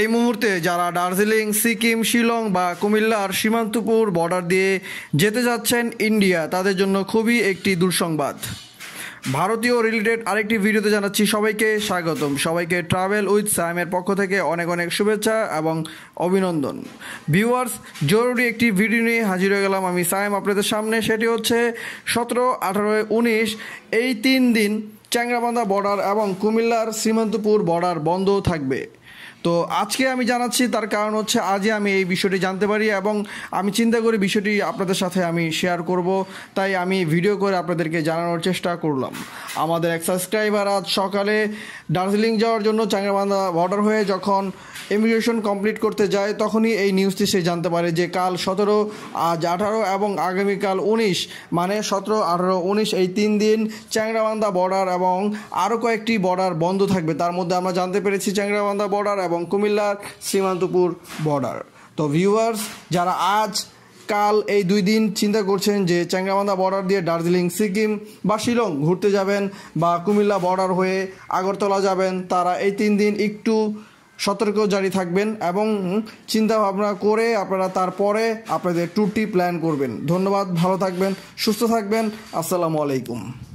এই মুহূর্তে যারা দার্জিলিং সিকিম শিলং বা কুমিল্লার সীমান্তপুর বর্ডার দিয়ে যেতে যাচ্ছেন ইন্ডিয়া তাদের জন্য খুবই একটি দুঃসংবাদ ভারতীয় রিলেটেড আরেকটি ভিডিওতে জানাচ্ছি সবাইকে স্বাগতম সবাইকে ট্রাভেল উইথ সাইমের পক্ষ থেকে অনেক অনেক শুভেচ্ছা এবং অভিনন্দন ভিউয়ার্স জরুরি একটি ভিডিও নিয়ে হাজির হয়ে গেলাম আমি সাইম আপনাদের সামনে সেটি হচ্ছে সতেরো আঠারো উনিশ এই তিন দিন চ্যাংরাবান্ধা বর্ডার এবং কুমিল্লার সীমান্তপুর বর্ডার বন্ধ থাকবে তো আজকে আমি জানাচ্ছি তার কারণ হচ্ছে আজই আমি এই বিষয়টি জানতে পারি এবং আমি চিন্তা করি বিষয়টি আপনাদের সাথে আমি শেয়ার করব তাই আমি ভিডিও করে আপনাদেরকে জানানোর চেষ্টা করলাম আমাদের এক সাবস্ক্রাইবার আজ সকালে দার্জিলিং যাওয়ার জন্য চাঙ্গাবান্ধা বর্ডার হয়ে যখন ইমিগ্রেশন কমপ্লিট করতে যায় তখনই এই নিউজটি সে জানতে পারে যে কাল সতেরো আজ আঠারো এবং আগামীকাল উনিশ মানে সতেরো আঠারো উনিশ এই তিন দিন চ্যাংরাবান্ধা বর্ডার এবং আরও কয়েকটি বর্ডার বন্ধ থাকবে তার মধ্যে আমরা জানতে পেরেছি চ্যাংরাবান্ধা বর্ডার এবং কুমিল্লার সীমান্তপুর বর্ডার তো ভিউয়ার্স যারা আজ কাল এই দুই দিন চিন্তা করছেন যে চ্যাংরাবান্ধা বর্ডার দিয়ে দার্জিলিং সিকিম বা শিলং ঘুরতে যাবেন বা কুমিল্লা বর্ডার হয়ে আগরতলা যাবেন তারা এই তিন দিন একটু সতর্ক জারি থাকবেন এবং চিন্তা ভাবনা করে আপনারা তারপরে আপনাদের ট্যুরটি প্ল্যান করবেন ধন্যবাদ ভালো থাকবেন সুস্থ থাকবেন আসসালামু আলাইকুম